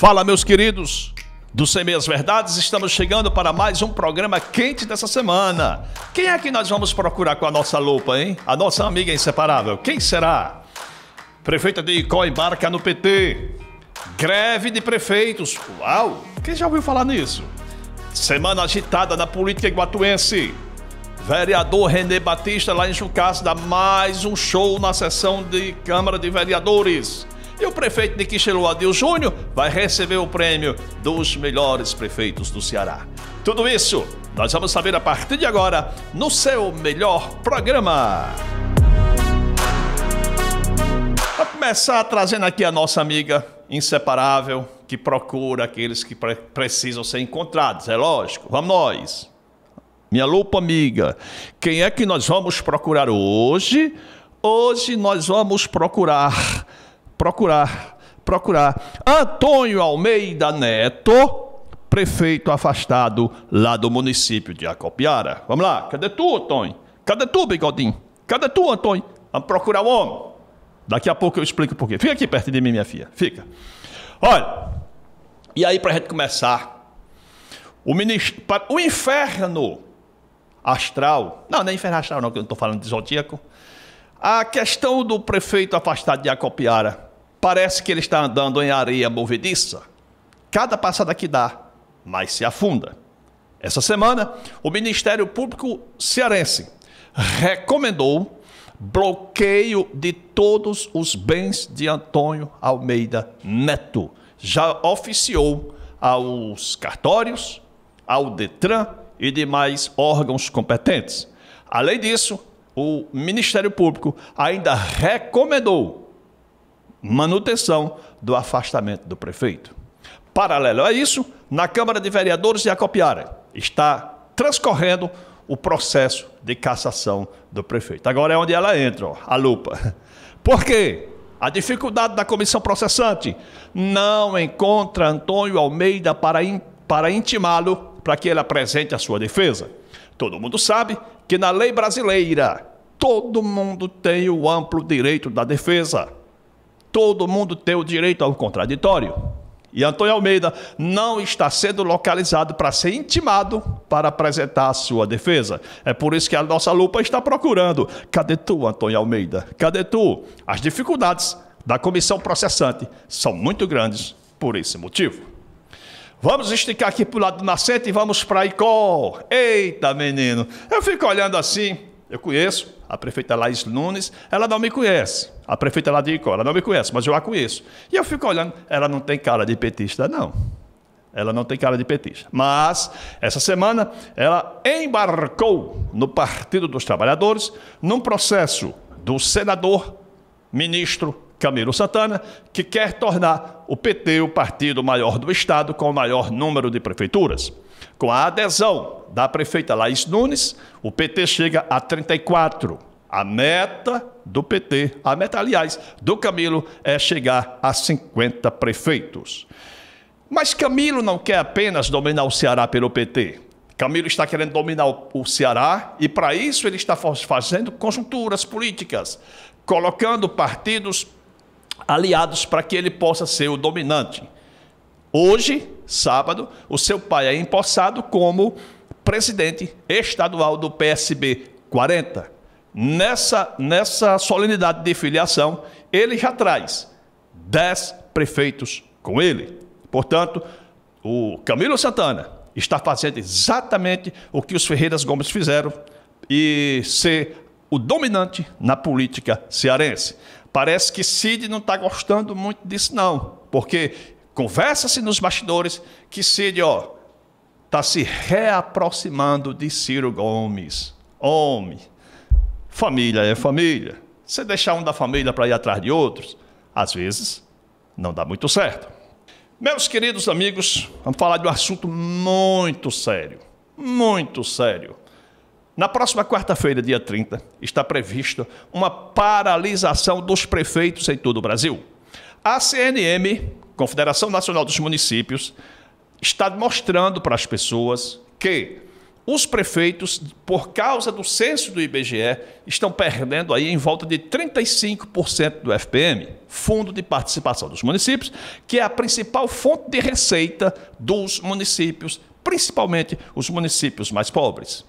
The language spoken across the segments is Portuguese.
Fala, meus queridos do Semeia Verdades, estamos chegando para mais um programa quente dessa semana. Quem é que nós vamos procurar com a nossa lupa, hein? A nossa amiga inseparável. Quem será? Prefeita de Icó embarca no PT. Greve de prefeitos. Uau! Quem já ouviu falar nisso? Semana agitada na política iguatuense. Vereador René Batista, lá em Jucás, dá mais um show na sessão de Câmara de Vereadores. E o prefeito de Quixelô, Adil Júnior, vai receber o prêmio dos melhores prefeitos do Ceará. Tudo isso nós vamos saber a partir de agora no seu melhor programa. Vamos começar trazendo aqui a nossa amiga inseparável que procura aqueles que pre precisam ser encontrados, é lógico. Vamos nós. Minha lupa amiga, quem é que nós vamos procurar hoje? Hoje nós vamos procurar procurar, procurar Antônio Almeida Neto, prefeito afastado lá do município de Acopiara. Vamos lá, cadê tu, Antônio? Cadê tu, Bigodinho? Cadê tu, Antônio? Vamos procurar o homem. Daqui a pouco eu explico por quê. Fica aqui perto de mim, minha filha. Fica. Olha, e aí para a gente começar, o, ministro, o inferno astral, não, não é inferno astral não, que eu não estou falando de zodíaco, a questão do prefeito afastado de Acopiara, Parece que ele está andando em areia movediça. Cada passada que dá, mais se afunda. Essa semana, o Ministério Público Cearense recomendou bloqueio de todos os bens de Antônio Almeida Neto. Já oficiou aos cartórios, ao Detran e demais órgãos competentes. Além disso, o Ministério Público ainda recomendou manutenção do afastamento do prefeito. Paralelo a isso, na Câmara de Vereadores de Acopiara está transcorrendo o processo de cassação do prefeito. Agora é onde ela entra, ó, a lupa. Por quê? A dificuldade da comissão processante não encontra Antônio Almeida para, in, para intimá-lo para que ele apresente a sua defesa. Todo mundo sabe que na lei brasileira todo mundo tem o amplo direito da defesa. Todo mundo tem o direito ao contraditório. E Antônio Almeida não está sendo localizado para ser intimado para apresentar a sua defesa. É por isso que a nossa lupa está procurando. Cadê tu, Antônio Almeida? Cadê tu? As dificuldades da comissão processante são muito grandes por esse motivo. Vamos esticar aqui para o lado do nascente e vamos para a Icó. Eita, menino. Eu fico olhando assim, eu conheço, a prefeita Laís Nunes, ela não me conhece. A prefeita lá de Icó, ela não me conhece, mas eu a conheço. E eu fico olhando, ela não tem cara de petista, não. Ela não tem cara de petista. Mas, essa semana, ela embarcou no Partido dos Trabalhadores num processo do senador, ministro Camilo Santana, que quer tornar o PT o partido maior do Estado com o maior número de prefeituras. Com a adesão da prefeita Laís Nunes, o PT chega a 34. A meta do PT, a meta, aliás, do Camilo é chegar a 50 prefeitos. Mas Camilo não quer apenas dominar o Ceará pelo PT. Camilo está querendo dominar o Ceará e, para isso, ele está fazendo conjunturas políticas, colocando partidos aliados para que ele possa ser o dominante. Hoje, sábado, o seu pai é empossado como presidente estadual do PSB 40. Nessa, nessa solenidade de filiação, ele já traz 10 prefeitos com ele. Portanto, o Camilo Santana está fazendo exatamente o que os Ferreiras Gomes fizeram e ser o dominante na política cearense. Parece que Cid não está gostando muito disso, não, porque Conversa-se nos bastidores que Cid, ó, está se reaproximando de Ciro Gomes. Homem, família é família. Você deixar um da família para ir atrás de outros, às vezes não dá muito certo. Meus queridos amigos, vamos falar de um assunto muito sério. Muito sério. Na próxima quarta-feira, dia 30, está prevista uma paralisação dos prefeitos em todo o Brasil. A CNM Confederação Nacional dos Municípios, está mostrando para as pessoas que os prefeitos, por causa do censo do IBGE, estão perdendo aí em volta de 35% do FPM, Fundo de Participação dos Municípios, que é a principal fonte de receita dos municípios, principalmente os municípios mais pobres.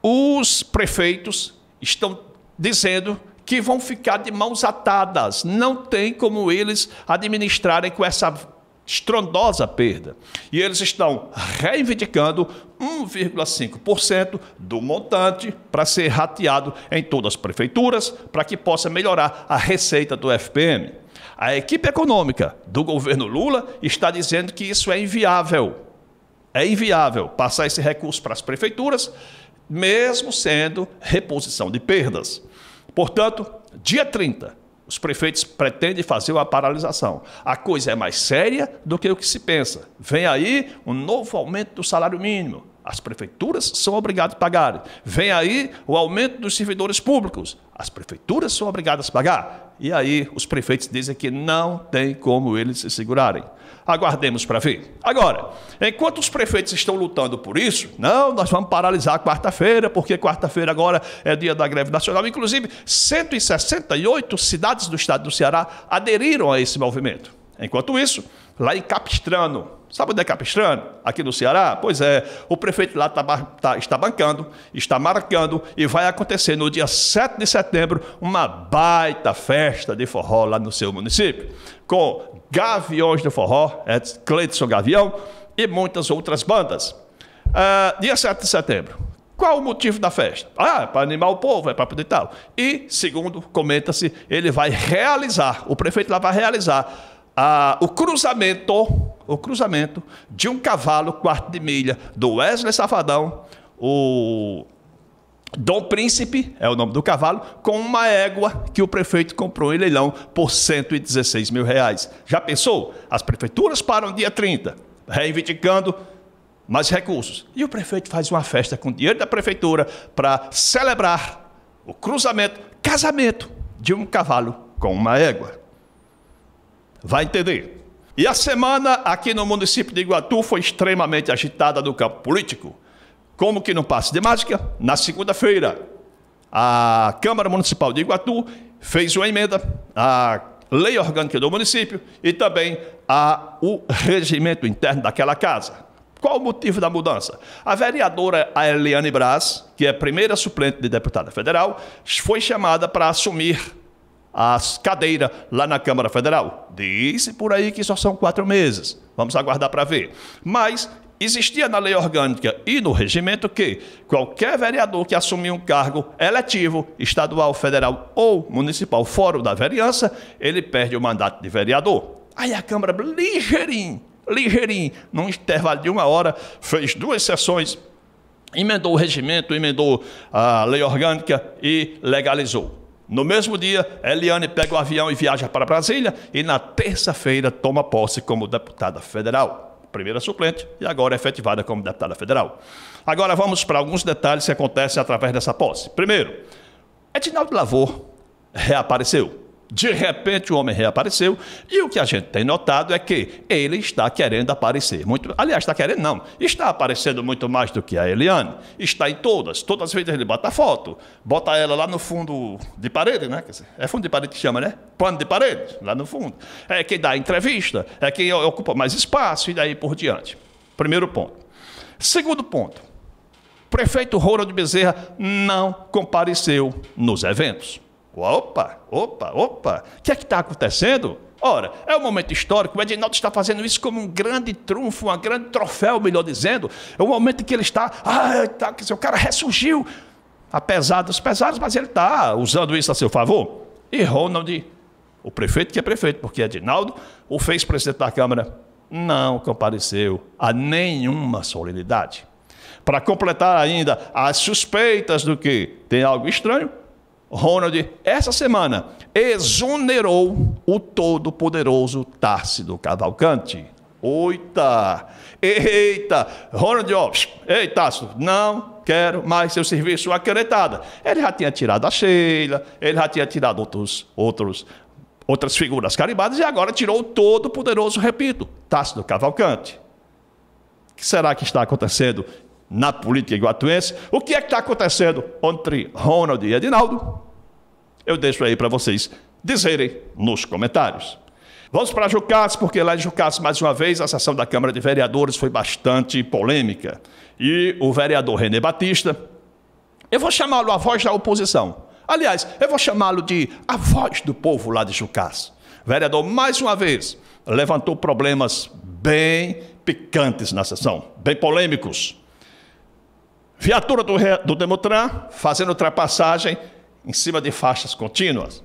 Os prefeitos estão dizendo que vão ficar de mãos atadas. Não tem como eles administrarem com essa estrondosa perda. E eles estão reivindicando 1,5% do montante para ser rateado em todas as prefeituras, para que possa melhorar a receita do FPM. A equipe econômica do governo Lula está dizendo que isso é inviável. É inviável passar esse recurso para as prefeituras, mesmo sendo reposição de perdas. Portanto, dia 30, os prefeitos pretendem fazer uma paralisação. A coisa é mais séria do que o que se pensa. Vem aí um novo aumento do salário mínimo. As prefeituras são obrigadas a pagar. Vem aí o aumento dos servidores públicos. As prefeituras são obrigadas a pagar. E aí os prefeitos dizem que não tem como eles se segurarem. Aguardemos para ver. Agora, enquanto os prefeitos estão lutando por isso, não, nós vamos paralisar quarta-feira, porque quarta-feira agora é dia da greve nacional. Inclusive, 168 cidades do estado do Ceará aderiram a esse movimento. Enquanto isso, lá em Capistrano. Sabe onde é Capistrano? Aqui no Ceará? Pois é, o prefeito lá tá, tá, está bancando, está marcando e vai acontecer no dia 7 de setembro uma baita festa de forró lá no seu município, com Gaviões do Forró, é Cleiton Gavião e muitas outras bandas. Uh, dia 7 de setembro, qual o motivo da festa? Ah, é para animar o povo, é para poder tal. E, segundo comenta-se, ele vai realizar, o prefeito lá vai realizar ah, o cruzamento, o cruzamento de um cavalo quarto de milha do Wesley Safadão, o Dom Príncipe, é o nome do cavalo, com uma égua que o prefeito comprou em leilão por 116 mil reais. Já pensou? As prefeituras param dia 30, reivindicando mais recursos. E o prefeito faz uma festa com dinheiro da prefeitura para celebrar o cruzamento, casamento de um cavalo com uma égua vai entender. E a semana aqui no município de Iguatu foi extremamente agitada no campo político. Como que não passa de mágica? Na segunda-feira, a Câmara Municipal de Iguatu fez uma emenda à lei orgânica do município e também ao regimento interno daquela casa. Qual o motivo da mudança? A vereadora Eliane Braz, que é primeira suplente de deputada federal, foi chamada para assumir as cadeiras lá na Câmara Federal. disse por aí que só são quatro meses. Vamos aguardar para ver. Mas existia na lei orgânica e no regimento que qualquer vereador que assumir um cargo eletivo, estadual, federal ou municipal, fora da vereança, ele perde o mandato de vereador. Aí a Câmara, ligeirinho, ligeirinho, num intervalo de uma hora, fez duas sessões, emendou o regimento, emendou a lei orgânica e legalizou. No mesmo dia, Eliane pega o avião e viaja para Brasília e na terça-feira toma posse como deputada federal. Primeira suplente e agora é efetivada como deputada federal. Agora vamos para alguns detalhes que acontecem através dessa posse. Primeiro, Edinaldo Lavor reapareceu. De repente o homem reapareceu e o que a gente tem notado é que ele está querendo aparecer. Muito, aliás, está querendo não, está aparecendo muito mais do que a Eliane. Está em todas, todas as vezes ele bota a foto, bota ela lá no fundo de parede, né? É fundo de parede que chama, né? Pano de parede, lá no fundo. É quem dá entrevista, é quem ocupa mais espaço e daí por diante. Primeiro ponto. Segundo ponto. Prefeito de Bezerra não compareceu nos eventos. Opa, opa, opa, o que é que está acontecendo? Ora, é um momento histórico, o Edinaldo está fazendo isso como um grande trunfo, um grande troféu, melhor dizendo. É um momento em que ele está, ah, tá, que seu cara ressurgiu, apesar dos pesares, mas ele está usando isso a seu favor. E Ronald, o prefeito que é prefeito, porque Edinaldo o fez presidente da Câmara, não compareceu a nenhuma solenidade. Para completar ainda as suspeitas do que tem algo estranho, Ronald, essa semana, exonerou o todo-poderoso Tárcido Cavalcante. Oita! Eita! Ronald, ó, ei, Tássio, não quero mais seu serviço aqueretada. Ele já tinha tirado a Sheila, ele já tinha tirado outros, outros, outras figuras carimbadas e agora tirou o todo-poderoso, repito, Tássio Cavalcante. O que será que está acontecendo na política iguatuense. O que é que está acontecendo entre Ronald e Edinaldo? Eu deixo aí para vocês dizerem nos comentários. Vamos para Jucás, porque lá em Jucás, mais uma vez, a sessão da Câmara de Vereadores foi bastante polêmica. E o vereador René Batista, eu vou chamá-lo a voz da oposição. Aliás, eu vou chamá-lo de a voz do povo lá de Jucás. vereador, mais uma vez, levantou problemas bem picantes na sessão, bem polêmicos. Viatura do, do Demutran fazendo ultrapassagem em cima de faixas contínuas.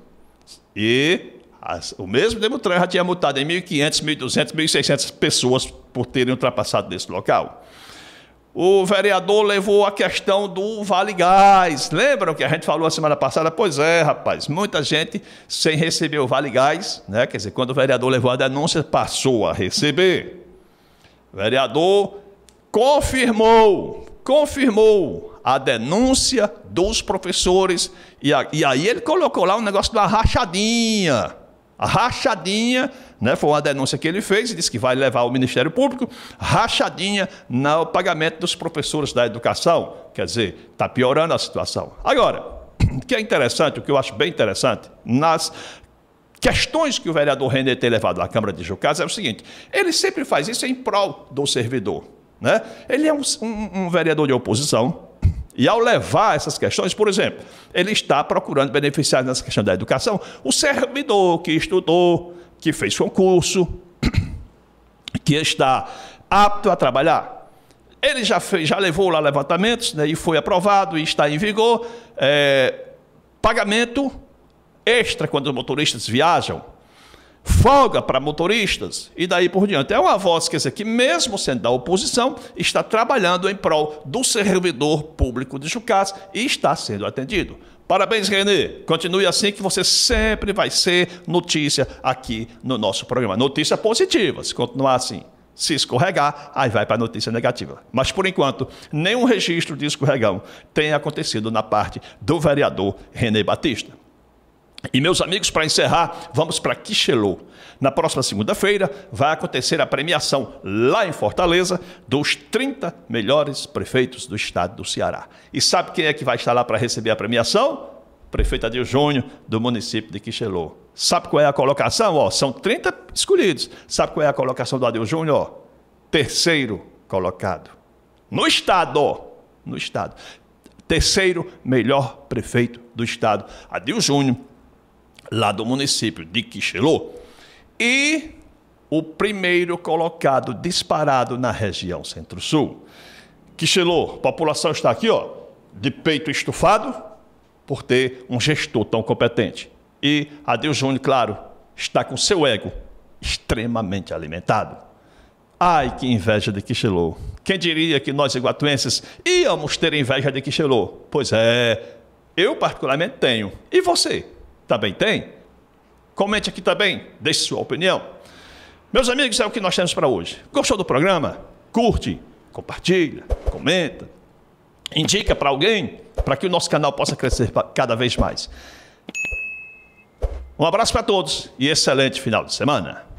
E as, o mesmo Demutran já tinha multado em 1.500, 1.200, 1.600 pessoas por terem ultrapassado nesse local. O vereador levou a questão do Vale Gás. Lembram que a gente falou a semana passada? Pois é, rapaz, muita gente sem receber o Vale Gás, né? Quer dizer, quando o vereador levou a denúncia, passou a receber. O vereador confirmou confirmou a denúncia dos professores. E, a, e aí ele colocou lá um negócio da rachadinha. A rachadinha, né, foi uma denúncia que ele fez e disse que vai levar ao Ministério Público, rachadinha no pagamento dos professores da educação. Quer dizer, está piorando a situação. Agora, o que é interessante, o que eu acho bem interessante, nas questões que o vereador René tem levado à Câmara de Jucás é o seguinte: ele sempre faz isso em prol do servidor. Né? Ele é um, um, um vereador de oposição. E ao levar essas questões, por exemplo, ele está procurando beneficiar nessa questão da educação o servidor que estudou, que fez concurso, que está apto a trabalhar. Ele já, fez, já levou lá levantamentos né, e foi aprovado e está em vigor. É, pagamento extra quando os motoristas viajam folga para motoristas e daí por diante. É uma voz quer dizer, que, mesmo sendo da oposição, está trabalhando em prol do servidor público de Jucás e está sendo atendido. Parabéns, Renê. Continue assim que você sempre vai ser notícia aqui no nosso programa. Notícia positiva, se continuar assim. Se escorregar, aí vai para a notícia negativa. Mas, por enquanto, nenhum registro de escorregão tem acontecido na parte do vereador Renê Batista. E meus amigos, para encerrar, vamos para Quixelô. Na próxima segunda-feira vai acontecer a premiação lá em Fortaleza dos 30 melhores prefeitos do estado do Ceará. E sabe quem é que vai estar lá para receber a premiação? Prefeito Adil Júnior, do município de Quixelô. Sabe qual é a colocação? Ó, são 30 escolhidos. Sabe qual é a colocação do Adil Júnior? Ó, terceiro colocado. No estado, ó, no estado. Terceiro melhor prefeito do estado. Adil Júnior lá do município de Quixelô. E o primeiro colocado disparado na região Centro-Sul. Quixelô, população está aqui, ó, de peito estufado, por ter um gestor tão competente. E Adeus Júnior, claro, está com seu ego extremamente alimentado. Ai, que inveja de Quixelô. Quem diria que nós iguatuenses íamos ter inveja de Quixelô? Pois é, eu particularmente tenho. E você? Também tem? Comente aqui também, deixe sua opinião. Meus amigos, é o que nós temos para hoje. Gostou do programa? Curte, compartilha, comenta, indica para alguém, para que o nosso canal possa crescer cada vez mais. Um abraço para todos e excelente final de semana.